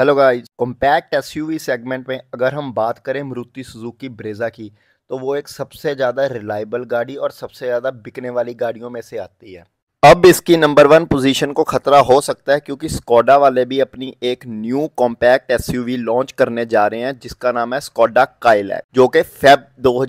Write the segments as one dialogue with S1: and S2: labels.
S1: hello guys compact SUV segment में अगर हम बात करें मरुति सुजुकी ब्रेजा की तो वो एक सबसे ज़्यादा रिलायबल गाड़ी और सबसे ज़्यादा बिकने वाली गाड़ियों में से आती है अब इसकी नंबर वन पोजीशन को खतरा हो सकता है क्योंकि स्कोडा वाले भी अपनी एक न्यू कॉम्पैक्ट एसयूवी लॉन्च करने जा रहे हैं जिसका नाम है स्कोडा काइल जो कि फेब दो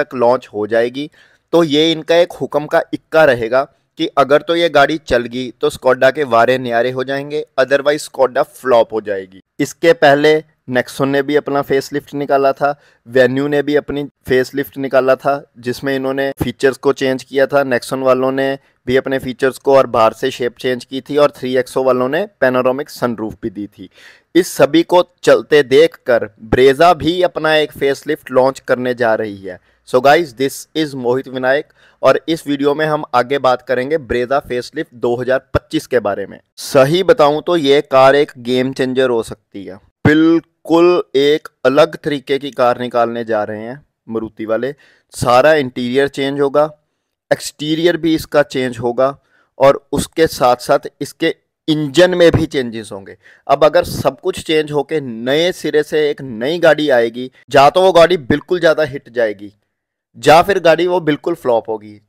S1: तक लॉन्च हो जाएगी तो ये इनका एक हुक्म का इक्का रहेगा कि अगर तो ये गाड़ी चल गई तो स्कोडा के वारे न्यारे हो जाएंगे अदरवाइज स्कोडा फ्लॉप हो जाएगी इसके पहले नेक्सोन ने भी अपना फेस लिफ्ट निकाला था वेन्यू ने भी अपनी फेस लिफ्ट निकाला था जिसमें इन्होंने फीचर्स को चेंज किया था नेक्सोन वालों ने भी अपने फीचर्स को और बाहर से शेप चेंज की थी और थ्री एक्सो वालों ने पेनारोमिक सनरूफ भी दी थी इस सभी को चलते देख कर ब्रेजा भी अपना एक फेस लिफ्ट लॉन्च करने जा रही है so guys this is Mohit Vinayak और इस वीडियो में हम आगे बात करेंगे ब्रेजा फेसलिफ्ट 2025 के बारे में सही बताऊं तो ये कार एक गेम चेंजर हो सकती है बिल्कुल एक अलग तरीके की कार निकालने जा रहे हैं मरूती वाले सारा इंटीरियर चेंज होगा एक्सटीरियर भी इसका चेंज होगा और उसके साथ साथ इसके इंजन में भी चेंजेस होंगे अब अगर सब कुछ चेंज होके नए सिरे से एक नई गाड़ी आएगी या तो वो गाड़ी बिल्कुल ज़्यादा हिट जाएगी या फिर गाड़ी वो बिल्कुल फ्लॉप होगी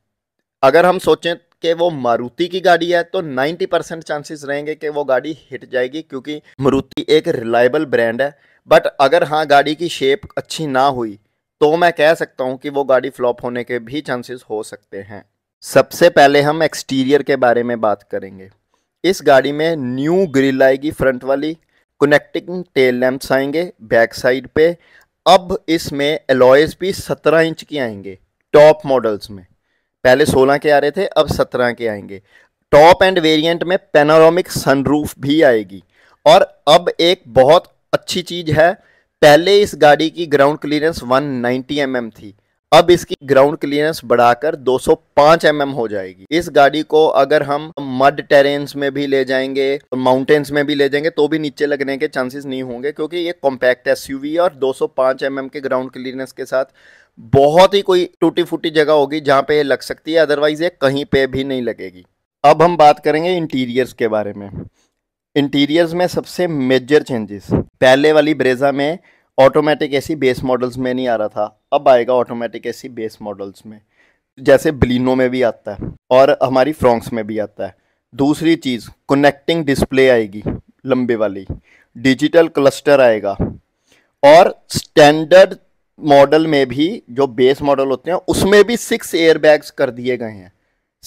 S1: अगर हम सोचें कि वो मारुति की गाड़ी है तो 90 परसेंट चांसेस रहेंगे कि वो गाड़ी हिट जाएगी क्योंकि मारुति एक रिलायबल ब्रांड है बट अगर हाँ गाड़ी की शेप अच्छी ना हुई तो मैं कह सकता हूँ कि वो गाड़ी फ्लॉप होने के भी चांसेस हो सकते हैं सबसे पहले हम एक्सटीरियर के बारे में बात करेंगे इस गाड़ी में न्यू ग्रिल आएगी फ्रंट वाली कनेक्टिंग टेल लैंप्स आएंगे बैक साइड पे अब इसमें एलॉयज भी सत्रह इंच के आएंगे टॉप मॉडल्स में पहले 16 के आ रहे थे अब 17 के आएंगे टॉप एंड वेरिएंट में पेनारोमिक सनरूफ भी आएगी और अब एक बहुत अच्छी चीज़ है पहले इस गाड़ी की ग्राउंड क्लीयरेंस 190 एम mm थी अब इसकी ग्राउंड क्लियरेंस बढ़ाकर 205 सौ mm हो जाएगी इस गाड़ी को अगर हम मड टेरेन्स में भी ले जाएंगे माउंटेन्स में भी ले जाएंगे तो भी नीचे लगने के चांसेस नहीं होंगे क्योंकि ये कॉम्पैक्ट एसयूवी और 205 एमएम mm के ग्राउंड क्लियरेंस के साथ बहुत ही कोई टूटी फूटी जगह होगी जहाँ पे ये लग सकती है अदरवाइज ये कहीं पे भी नहीं लगेगी अब हम बात करेंगे इंटीरियर्स के बारे में इंटीरियर्स में सबसे मेजर चेंजेस पहले वाली ब्रेजा में ऑटोमेटिक ऐसी बेस मॉडल्स में नहीं आ रहा था अब आएगा ऑटोमेटिक एसी बेस मॉडल्स में जैसे बलिनो में भी आता है और हमारी फ्रॉन्क्स में भी आता है दूसरी चीज़ कनेक्टिंग डिस्प्ले आएगी लंबे वाली डिजिटल क्लस्टर आएगा और स्टैंडर्ड मॉडल में भी जो बेस मॉडल होते हैं उसमें भी सिक्स एयरबैग्स कर दिए गए हैं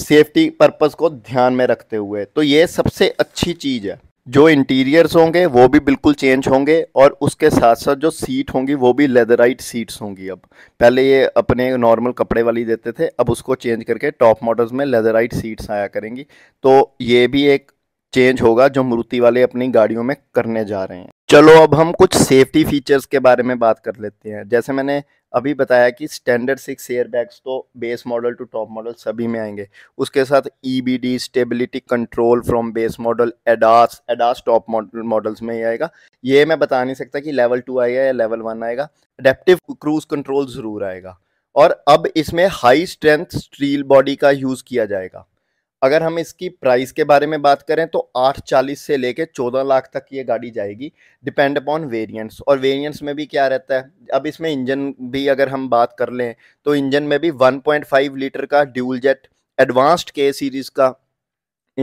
S1: सेफ्टी पर्पज़ को ध्यान में रखते हुए तो ये सबसे अच्छी चीज़ है जो इंटीरियर्स होंगे वो भी बिल्कुल चेंज होंगे और उसके साथ साथ जो सीट होंगी वो भी लेदराइट सीट्स होंगी अब पहले ये अपने नॉर्मल कपड़े वाली देते थे अब उसको चेंज करके टॉप मॉडल्स में लेदराइट सीट्स आया करेंगी तो ये भी एक चेंज होगा जो मृति वाले अपनी गाड़ियों में करने जा रहे हैं चलो अब हम कुछ सेफ्टी फीचर्स के बारे में बात कर लेते हैं जैसे मैंने अभी बताया कि स्टैंडर्ड सिक्स एयर बैग्स तो base model to top model सभी में आएंगे उसके साथ ई stability control from base model ADAS ADAS top model models में ही आएगा ये मैं बता नहीं सकता कि लेवल टू आएगा या लेवल वन आएगा अडेप्टिव क्रूज कंट्रोल ज़रूर आएगा और अब इसमें हाई स्ट्रेंथ स्टील बॉडी का यूज़ किया जाएगा अगर हम इसकी प्राइस के बारे में बात करें तो आठ चालीस से लेके चौदह लाख तक ये गाड़ी जाएगी डिपेंड अपॉन वेरिएंट्स और वेरिएंट्स में भी क्या रहता है अब इसमें इंजन भी अगर हम बात कर लें तो इंजन में भी 1.5 लीटर का dual jet advanced K series का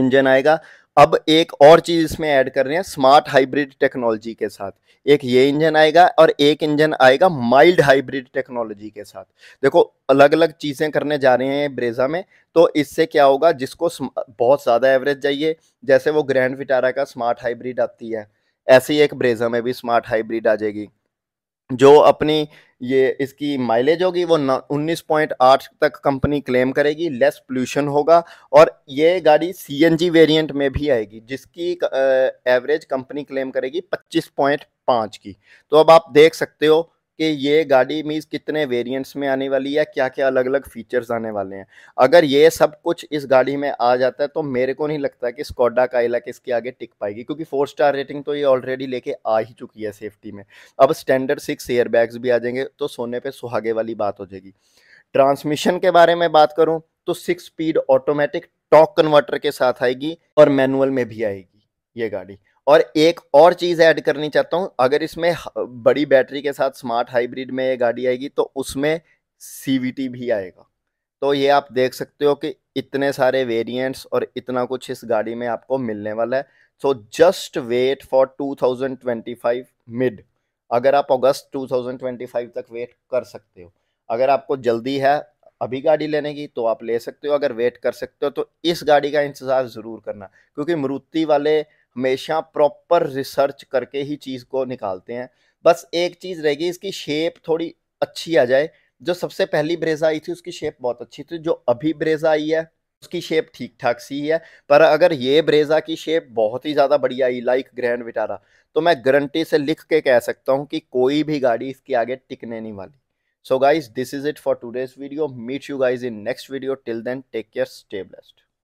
S1: इंजन आएगा अब एक और चीज़ इसमें ऐड कर रहे हैं स्मार्ट हाइब्रिड टेक्नोलॉजी के साथ एक ये इंजन आएगा और एक इंजन आएगा माइल्ड हाइब्रिड टेक्नोलॉजी के साथ देखो अलग अलग चीज़ें करने जा रहे हैं ब्रेजा में तो इससे क्या होगा जिसको बहुत ज़्यादा एवरेज चाहिए जैसे वो ग्रैंड विटारा का स्मार्ट हाइब्रिड आती है ऐसे ही एक ब्रेजा में भी स्मार्ट हाइब्रिड आ जाएगी जो अपनी ये इसकी माइलेज होगी वो आठ तक कंपनी क्लेम करेगी लेस पोल्यूशन होगा और ये गाड़ी सीएनजी वेरिएंट में भी आएगी जिसकी एवरेज कंपनी क्लेम करेगी 25.5 की तो अब आप देख सकते हो कि ये गाड़ी मीन्स कितने वेरिएंट्स में आने वाली है क्या क्या अलग अलग फीचर्स आने वाले हैं अगर ये सब कुछ इस गाड़ी में आ जाता है तो मेरे को नहीं लगता कि स्कॉडा का इलाक इसके आगे टिक पाएगी क्योंकि फोर स्टार रेटिंग तो ये ऑलरेडी लेके आ ही चुकी है सेफ्टी में अब स्टैंडर्ड सिक्स एयर भी आ जाएंगे तो सोने पर सुहागे वाली बात हो जाएगी ट्रांसमिशन के बारे में बात करूँ तो six speed automatic torque converter के साथ आएगी और मैनुअल में भी आएगी ये गाड़ी और एक और चीज़ ऐड करनी चाहता हूँ अगर इसमें बड़ी बैटरी के साथ स्मार्ट हाइब्रिड में ये गाड़ी आएगी तो उसमें सी भी आएगा तो ये आप देख सकते हो कि इतने सारे वेरिएंट्स और इतना कुछ इस गाड़ी में आपको मिलने वाला है so just wait for 2025 mid अगर आप अगस्त 2025 तक वेट कर सकते हो अगर आपको जल्दी है अभी गाड़ी लेने की तो आप ले सकते हो अगर वेट कर सकते हो तो इस गाड़ी का इंतज़ार ज़रूर करना क्योंकि मरुति वाले हमेशा प्रॉपर रिसर्च करके ही चीज़ को निकालते हैं बस एक चीज़ रहेगी इसकी शेप थोड़ी अच्छी आ जाए जो सबसे पहली ब्रेजा आई थी उसकी शेप बहुत अच्छी थी जो अभी ब्रेजा आई है उसकी शेप ठीक ठाक सी है पर अगर ये ब्रेजा की शेप बहुत ही ज़्यादा बढ़िया आई लाइक ग्रैंड विटारा तो मैं गारंटी से लिख के कह सकता हूँ कि कोई भी गाड़ी इसके आगे टिकने नहीं वाली so guys this is it for today's video meet you guys in next video till then take care stay